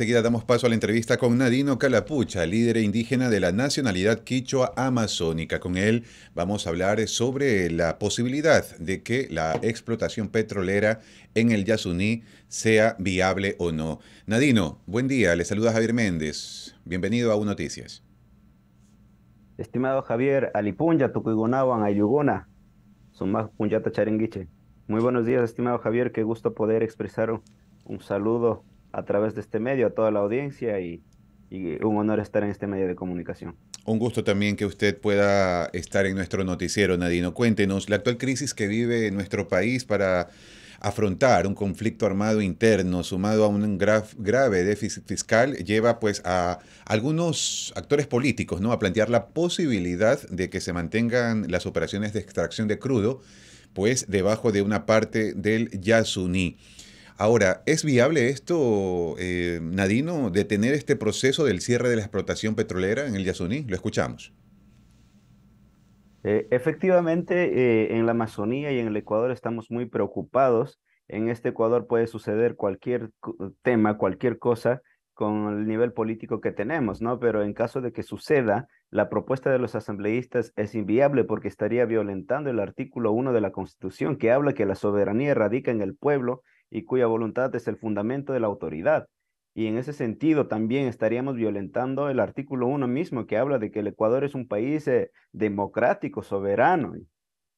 Enseguida damos paso a la entrevista con Nadino Calapucha, líder e indígena de la nacionalidad quichua amazónica. Con él vamos a hablar sobre la posibilidad de que la explotación petrolera en el Yasuní sea viable o no. Nadino, buen día. Le saluda Javier Méndez. Bienvenido a UNOTICIAS. Noticias. Estimado Javier, Alipunya, Ayugona, Muy buenos días, estimado Javier. Qué gusto poder expresar un saludo a través de este medio a toda la audiencia y, un honor estar en este medio de comunicación. Un gusto también que usted pueda estar en nuestro noticiero, Nadino. Cuéntenos la actual crisis que vive nuestro país para afrontar un conflicto armado interno sumado a un grave déficit fiscal lleva pues a algunos actores políticos ¿no? a plantear la posibilidad de que se mantengan las operaciones de extracción de crudo pues debajo de una parte del Yasuní. Ahora, ¿es viable esto, eh, Nadino, detener este proceso del cierre de la explotación petrolera en el Yasuní? Lo escuchamos. Eh, efectivamente, eh, en la Amazonía y en el Ecuador estamos muy preocupados. En este Ecuador puede suceder cualquier tema, cualquier cosa con el nivel político que tenemos, ¿no? Pero en caso de que suceda, la propuesta de los asambleístas es inviable porque estaría violentando el artículo 1 de la Constitución que habla que la soberanía radica en el pueblo y cuya voluntad es el fundamento de la autoridad. Y en ese sentido también estaríamos violentando el artículo 1 mismo que habla de que el Ecuador es un país eh, democrático, soberano.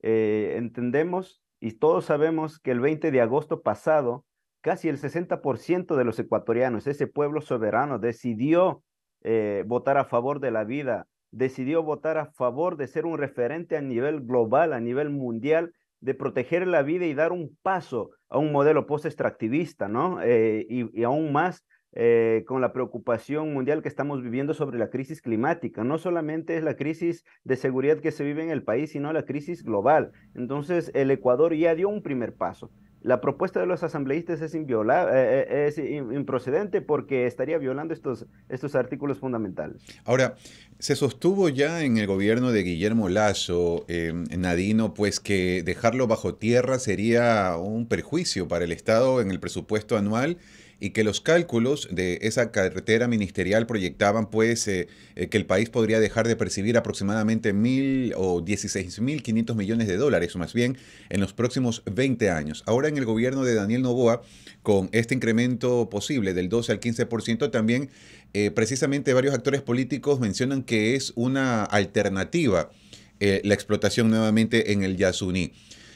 Eh, entendemos y todos sabemos que el 20 de agosto pasado, casi el 60% de los ecuatorianos, ese pueblo soberano, decidió eh, votar a favor de la vida, decidió votar a favor de ser un referente a nivel global, a nivel mundial, de proteger la vida y dar un paso a un modelo post-extractivista, ¿no? Eh, y, aún más eh, con la preocupación mundial que estamos viviendo sobre la crisis climática. No solamente es la crisis de seguridad que se vive en el país, sino la crisis global. Entonces, el Ecuador ya dio un primer paso la propuesta de los asambleístas es, eh, eh, es improcedente porque estaría violando estos, estos artículos fundamentales. Ahora, se sostuvo ya en el gobierno de Guillermo Lasso, eh, Nadino, pues que dejarlo bajo tierra sería un perjuicio para el Estado en el presupuesto anual y que los cálculos de esa carretera ministerial proyectaban pues eh, eh, que el país podría dejar de percibir aproximadamente mil o 16.500 millones de dólares, más bien, en los próximos 20 años. Ahora en el gobierno de Daniel Novoa, con este incremento posible del 12 al 15%, también eh, precisamente varios actores políticos mencionan que es una alternativa la explotación nuevamente en el Yasuní.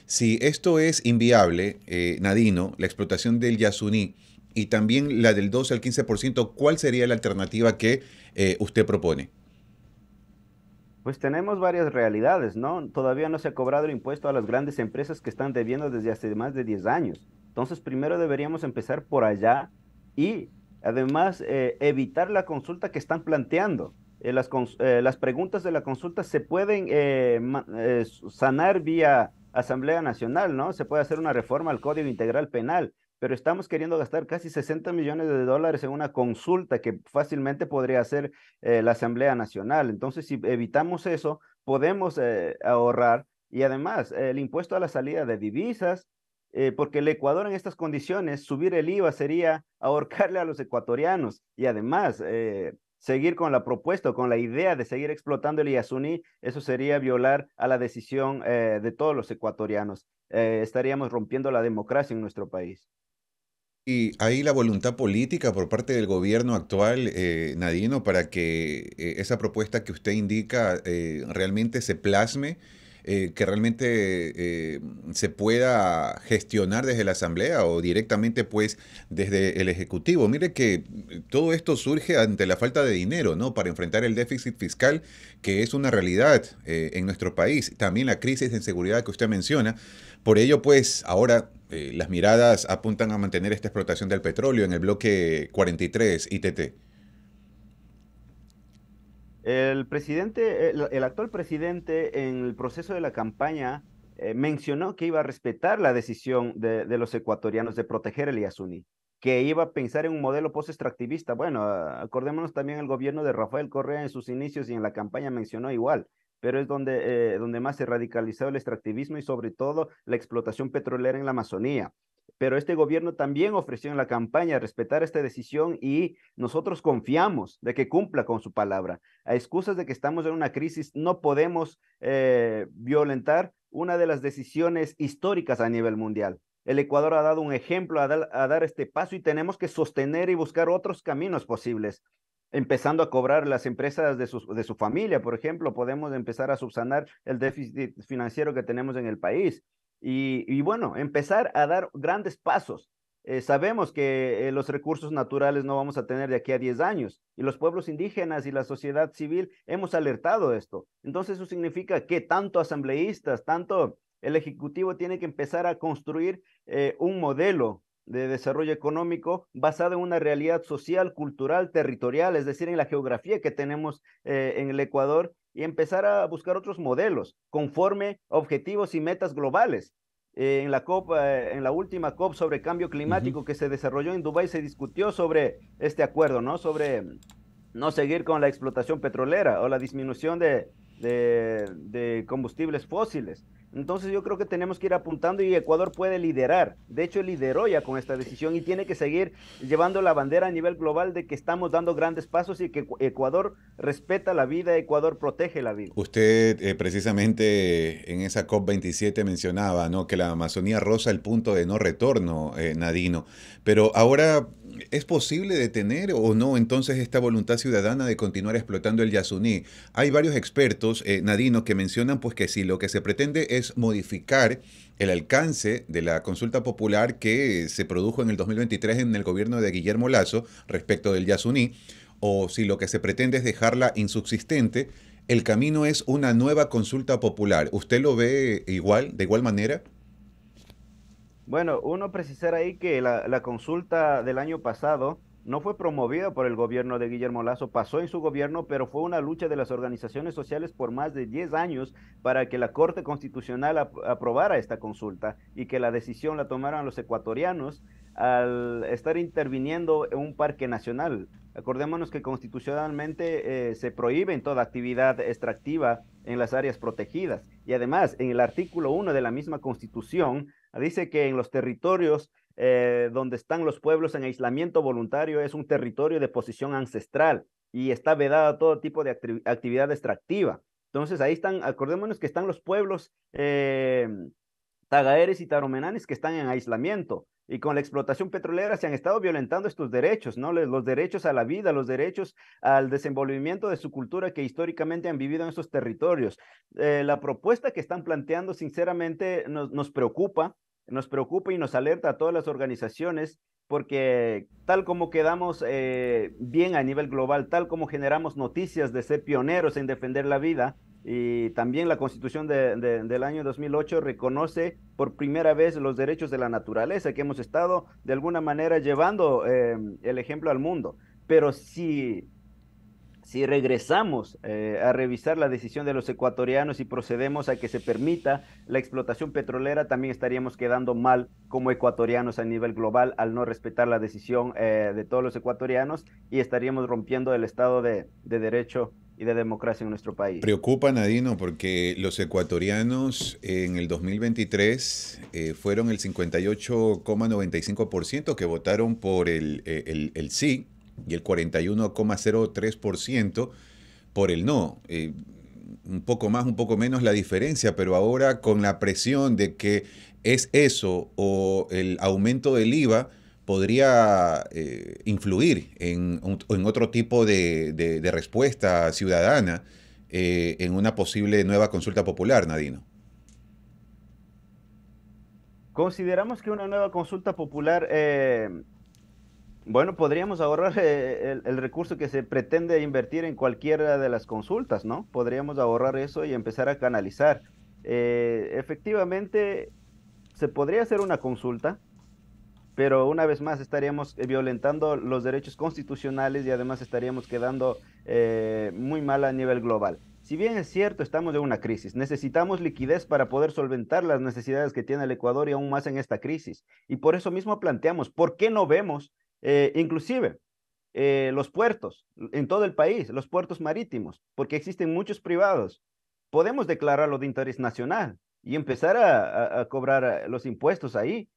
Si esto es inviable, Nadino, la explotación del Yasuní, y también la del 12 al 15%, ¿cuál sería la alternativa que eh, usted propone? Pues tenemos varias realidades, ¿no? Todavía no se ha cobrado el impuesto a las grandes empresas que están debiendo desde hace más de 10 años. Entonces, primero deberíamos empezar por allá y además eh, evitar la consulta que están planteando. Eh, las, las, preguntas de la consulta se pueden sanar vía Asamblea Nacional, ¿no? Se puede hacer una reforma al Código Integral Penal, pero estamos queriendo gastar casi 60 millones de dólares en una consulta que fácilmente podría hacer eh, la Asamblea Nacional. Entonces, si evitamos eso, podemos eh, ahorrar y además eh, el impuesto a la salida de divisas, porque el Ecuador en estas condiciones, subir el IVA sería ahorcarle a los ecuatorianos y además seguir con la propuesta, con la idea de seguir explotando el Yasuní, eso sería violar a la decisión de todos los ecuatorianos. estaríamos rompiendo la democracia en nuestro país. Y hay la voluntad política por parte del gobierno actual, eh, Nadino, para que eh, esa propuesta que usted indica eh, realmente se plasme, eh, que realmente se pueda gestionar desde la Asamblea o directamente pues desde el Ejecutivo. Mire que todo esto surge ante la falta de dinero, ¿no? Para enfrentar el déficit fiscal que es una realidad en nuestro país. También la crisis de inseguridad que usted menciona. Por ello, pues ahora eh, las miradas apuntan a mantener esta explotación del petróleo en el bloque 43 ITT? El presidente, el, actual presidente en el proceso de la campaña eh, mencionó que iba a respetar la decisión de, los ecuatorianos de proteger el Yasuni, que iba a pensar en un modelo post-extractivista. Bueno, acordémonos también el gobierno de Rafael Correa en sus inicios y en la campaña mencionó igual, pero es donde, eh, donde más se radicalizó el extractivismo y sobre todo la explotación petrolera en la Amazonía. Pero este gobierno también ofreció en la campaña respetar esta decisión y nosotros confiamos de que cumpla con su palabra. A excusas de que estamos en una crisis, no podemos eh, violentar una de las decisiones históricas a nivel mundial. El Ecuador ha dado un ejemplo a dar este paso y tenemos que sostener y buscar otros caminos posibles empezando a cobrar las empresas de su, de su familia, por ejemplo, podemos empezar a subsanar el déficit financiero que tenemos en el país. Y, bueno, empezar a dar grandes pasos. Eh, sabemos que eh, los recursos naturales no vamos a tener de aquí a 10 años y los pueblos indígenas y la sociedad civil hemos alertado esto. Entonces eso significa que tanto asambleístas, tanto el Ejecutivo tiene que empezar a construir eh, un modelo de desarrollo económico basado en una realidad social, cultural, territorial, es decir, en la geografía que tenemos eh, en el Ecuador y empezar a buscar otros modelos conforme objetivos y metas globales. Eh, en la COP, en la última COP sobre cambio climático que se desarrolló en Dubái se discutió sobre este acuerdo, ¿no? Sobre no seguir con la explotación petrolera o la disminución de, de combustibles fósiles. Entonces yo creo que tenemos que ir apuntando y Ecuador puede liderar. De hecho, lideró ya con esta decisión y tiene que seguir llevando la bandera a nivel global de que estamos dando grandes pasos y que Ecuador respeta la vida, Ecuador protege la vida. Usted eh, precisamente en esa COP27 mencionaba ¿no? que la Amazonía rosa el punto de no retorno, eh, Nadino. Pero ahora, ¿es posible detener o no entonces esta voluntad ciudadana de continuar explotando el Yasuní? Hay varios expertos, eh, Nadino, que mencionan pues que si lo que se pretende es modificar el alcance de la consulta popular que eh, se produjo en el 2023 en el gobierno de Guillermo Lazo respecto del Yasuní, o si lo que se pretende es dejarla insubsistente, el camino es una nueva consulta popular. ¿Usted lo ve igual, de igual manera? Bueno, uno precisar ahí que la, la consulta del año pasado no fue promovido por el gobierno de Guillermo Lazo, pasó en su gobierno, pero fue una lucha de las organizaciones sociales por más de 10 años para que la Corte Constitucional aprobara esta consulta y que la decisión la tomaran los ecuatorianos al estar interviniendo en un parque nacional. Acordémonos que constitucionalmente eh, se prohíbe toda actividad extractiva en las áreas protegidas. Y además, en el artículo 1 de la misma constitución, dice que en los territorios eh, donde están los pueblos en aislamiento voluntario, es un territorio de posición ancestral y está vedada todo tipo de actividad extractiva. Entonces ahí están, acordémonos que están los pueblos eh, tagaeres y taromenanes que están en aislamiento y con la explotación petrolera se han estado violentando estos derechos, ¿no? Los derechos a la vida, los derechos al desenvolvimiento de su cultura que históricamente han vivido en esos territorios. Eh, la propuesta que están planteando, sinceramente, nos, nos preocupa nos preocupa y nos alerta a todas las organizaciones porque tal como quedamos eh, bien a nivel global, tal como generamos noticias de ser pioneros en defender la vida, y también la constitución del año 2008 reconoce por primera vez los derechos de la naturaleza que hemos estado de alguna manera llevando eh, el ejemplo al mundo. Pero si si regresamos eh, a revisar la decisión de los ecuatorianos y procedemos a que se permita la explotación petrolera, también estaríamos quedando mal como ecuatorianos a nivel global al no respetar la decisión eh, de todos los ecuatorianos y estaríamos rompiendo el Estado de, Derecho y de democracia en nuestro país. Preocupa, Nadino, porque los ecuatorianos en el 2023 eh, fueron el 58,95% que votaron por el, sí y el 41,03% por el no. Eh, un poco más, un poco menos la diferencia, pero ahora con la presión de que es eso o el aumento del IVA podría eh, influir en, otro tipo de, respuesta ciudadana eh, en una posible nueva consulta popular, Nadino. Consideramos que una nueva consulta popular bueno, podríamos ahorrar eh, el, recurso que se pretende invertir en cualquiera de las consultas, ¿no? Podríamos ahorrar eso y empezar a canalizar. Eh, efectivamente, se podría hacer una consulta, pero una vez más estaríamos eh, violentando los derechos constitucionales y además estaríamos quedando muy mal a nivel global. Si bien es cierto, estamos en una crisis. Necesitamos liquidez para poder solventar las necesidades que tiene el Ecuador y aún más en esta crisis. Y por eso mismo planteamos, ¿por qué no vemos eh, inclusive, eh, los puertos en todo el país, los puertos marítimos, porque existen muchos privados, podemos declararlo de interés nacional y empezar a cobrar los impuestos ahí,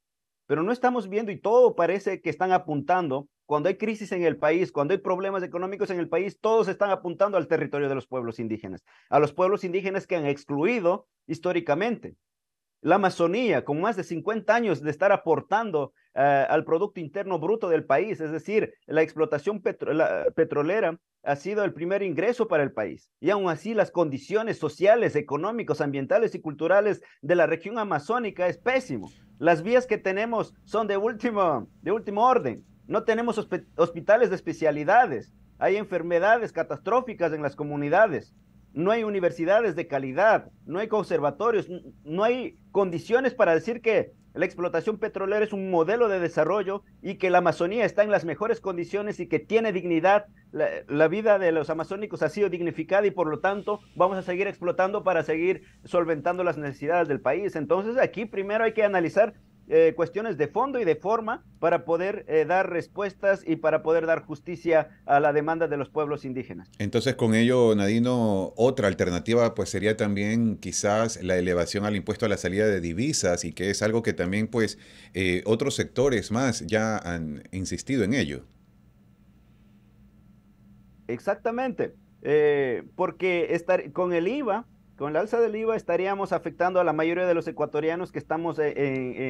pero no estamos viendo y todo parece que están apuntando, cuando hay crisis en el país, cuando hay problemas económicos en el país, todos están apuntando al territorio de los pueblos indígenas, a los pueblos indígenas que han excluido históricamente la Amazonía, con más de 50 años de estar aportando eh, al Producto Interno Bruto del país, es decir, la explotación petrolera ha sido el primer ingreso para el país. Y aún así, las condiciones sociales, económicas, ambientales y culturales de la región amazónica es pésimo. Las vías que tenemos son de último, de último orden. No tenemos hospitales de especialidades. Hay enfermedades catastróficas en las comunidades no hay universidades de calidad, no hay conservatorios, no hay condiciones para decir que la explotación petrolera es un modelo de desarrollo y que la Amazonía está en las mejores condiciones y que tiene dignidad, la, vida de los amazónicos ha sido dignificada y por lo tanto vamos a seguir explotando para seguir solventando las necesidades del país. Entonces aquí primero hay que analizar eh, cuestiones de fondo y de forma para poder eh, dar respuestas y para poder dar justicia a la demanda de los pueblos indígenas. Entonces, con ello, Nadino, otra alternativa pues sería también quizás la elevación al impuesto a la salida de divisas y que es algo que también pues eh, otros sectores más ya han insistido en ello. Exactamente, porque estar con el IVA con la alza del IVA estaríamos afectando a la mayoría de los ecuatorianos que estamos eh,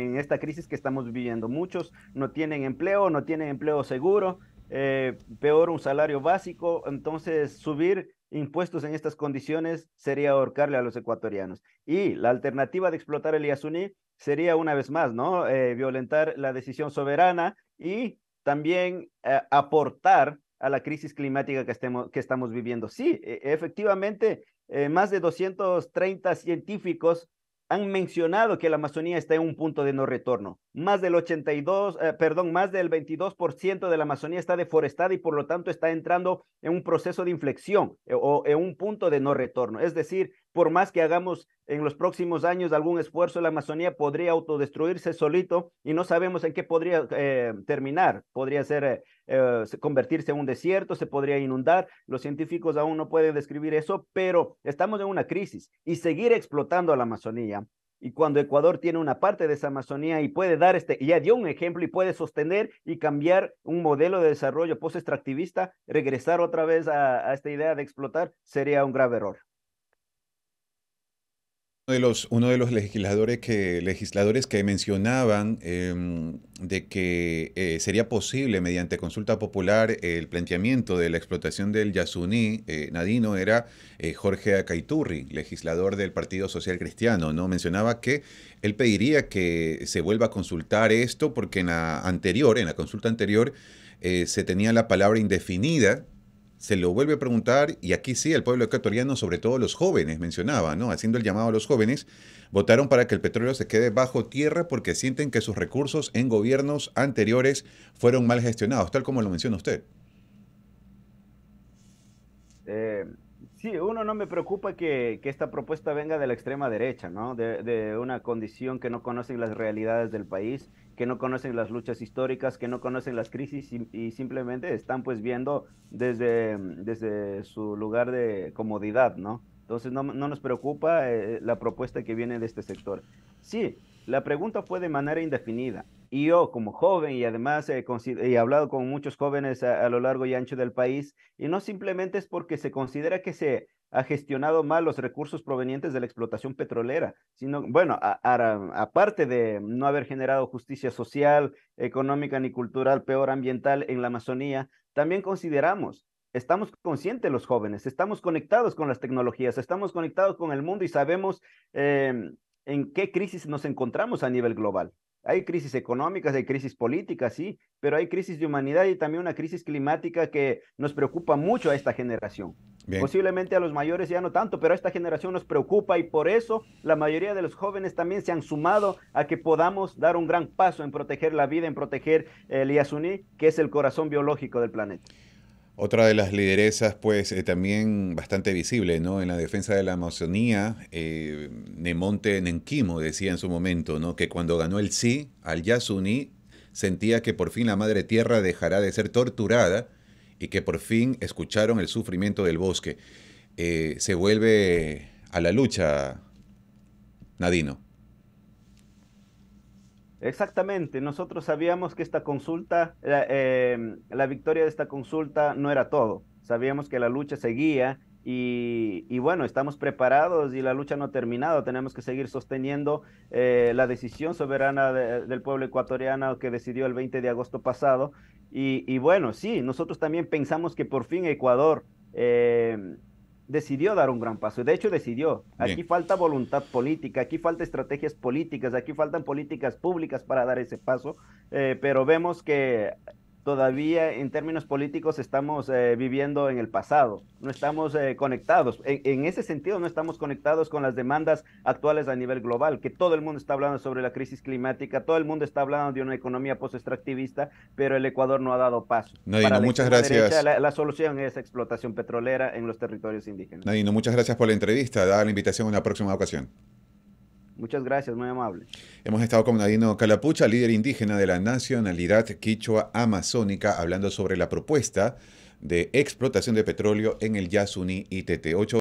en, esta crisis que estamos viviendo. Muchos no tienen empleo, no tienen empleo seguro, eh, peor un salario básico. Entonces, subir impuestos en estas condiciones sería ahorcarle a los ecuatorianos. Y la alternativa de explotar el Yasuní sería una vez más, ¿no? Eh, violentar la decisión soberana y también aportar a la crisis climática que estamos viviendo. Sí, e-, efectivamente, eh, más de 230 científicos han mencionado que la Amazonía está en un punto de no retorno. Más del 82, eh, perdón, más del 22% de la Amazonía está deforestada y por lo tanto está entrando en un proceso de inflexión eh, o en un punto de no retorno. Es decir, por más que hagamos en los próximos años algún esfuerzo, la Amazonía podría autodestruirse solito y no sabemos en qué podría eh, terminar. Podría ser eh, eh, convertirse en un desierto, se podría inundar. Los científicos aún no pueden describir eso, pero estamos en una crisis y seguir explotando a la Amazonía. Y cuando Ecuador tiene una parte de esa Amazonía y puede dar este, ya dio un ejemplo y puede sostener y cambiar un modelo de desarrollo post-extractivista, regresar otra vez a esta idea de explotar sería un grave error los, uno de los legisladores que, mencionaban em, de que eh, sería posible mediante consulta popular el planteamiento de la explotación del Yasuní eh, Nadino era eh, Jorge Acaiturri, legislador del Partido Social Cristiano, ¿no? Mencionaba que él pediría que se vuelva a consultar esto porque en la anterior, en la consulta anterior, se tenía la palabra indefinida se lo vuelve a preguntar, y aquí sí, el pueblo ecuatoriano, sobre todo los jóvenes, mencionaba, ¿no? Haciendo el llamado a los jóvenes, votaron para que el petróleo se quede bajo tierra porque sienten que sus recursos en gobiernos anteriores fueron mal gestionados, tal como lo menciona usted. Eh, sí, uno no me preocupa que, esta propuesta venga de la extrema derecha, ¿no? De, de una condición que no conocen las realidades del país que no conocen las luchas históricas, que no conocen las crisis y, simplemente están pues viendo desde, mm, desde su lugar de comodidad, ¿no? Entonces no, nos preocupa eh, eh, la propuesta que viene de este sector. Sí, la pregunta fue de manera indefinida. Y yo, como joven, y además eh, he hablado con muchos jóvenes a, lo largo y ancho del país, y no simplemente es porque se considera que se ha gestionado mal los recursos provenientes de la explotación petrolera, sino, bueno, aparte de no haber generado justicia social, económica ni cultural, peor ambiental en la Amazonía, también consideramos, estamos conscientes los jóvenes, estamos conectados con las tecnologías, estamos conectados con el mundo y sabemos em, en qué crisis nos encontramos a nivel global. Hay crisis económicas, hay crisis políticas, sí, pero hay crisis de humanidad y también una crisis climática que nos preocupa mucho a esta generación. Posiblemente a los mayores ya no tanto, pero a esta generación nos preocupa y por eso la mayoría de los jóvenes también se han sumado a que podamos dar un gran paso en proteger la vida, en proteger el Yasuní, que es el corazón biológico del planeta. Otra de las lideresas, pues eh, también bastante visible, ¿no? En la defensa de la Amazonía, eh, Nemonte Nenquimo decía en su momento, ¿no? Que cuando ganó el sí al Yasuní, sentía que por fin la madre tierra dejará de ser torturada y que por fin escucharon el sufrimiento del bosque. Eh, se vuelve a la lucha, Nadino. Exactamente, nosotros sabíamos que esta consulta, em, la, victoria de esta consulta no era todo, sabíamos que la lucha seguía y, bueno, estamos preparados y la lucha no ha terminado, tenemos que seguir sosteniendo eh, la decisión soberana del pueblo ecuatoriano que decidió el 20 de agosto pasado y, bueno, sí, nosotros también pensamos que por fin Ecuador... Em, decidió dar un gran paso. De hecho, decidió. Aquí falta voluntad política, aquí falta estrategias políticas, aquí faltan políticas públicas para dar ese paso. Eh, pero vemos que todavía en términos políticos estamos eh, viviendo en el pasado, no estamos eh, conectados. En, ese sentido, no estamos conectados con las demandas actuales a nivel global, que todo el mundo está hablando sobre la crisis climática, todo el mundo está hablando de una economía post-extractivista, pero el Ecuador no ha dado paso. Nadino, muchas gracias. la, solución es explotación petrolera en los territorios indígenas. Nadino, muchas gracias por la entrevista. Da la invitación en una próxima ocasión. Muchas gracias, muy amable. Hemos estado con Nadino Calapucha, líder indígena de la nacionalidad quichua amazónica, hablando sobre la propuesta de explotación de petróleo en el Yasuní ITT.